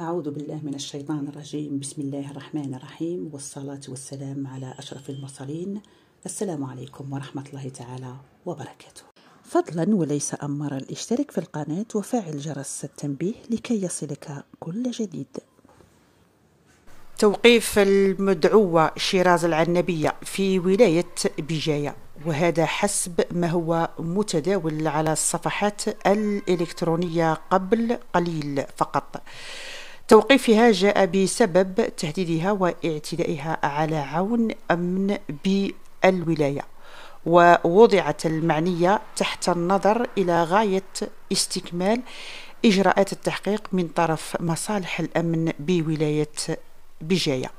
أعوذ بالله من الشيطان الرجيم بسم الله الرحمن الرحيم والصلاة والسلام على أشرف المرسلين السلام عليكم ورحمة الله تعالى وبركاته فضلا وليس أمرا اشترك في القناة وفعل جرس التنبيه لكي يصلك كل جديد توقيف المدعوة شيراز العنبية في ولاية بجاية وهذا حسب ما هو متداول على الصفحات الإلكترونية قبل قليل فقط توقيفها جاء بسبب تهديدها واعتدائها على عون أمن بالولاية ووضعت المعنية تحت النظر إلى غاية استكمال إجراءات التحقيق من طرف مصالح الأمن بولاية بجاية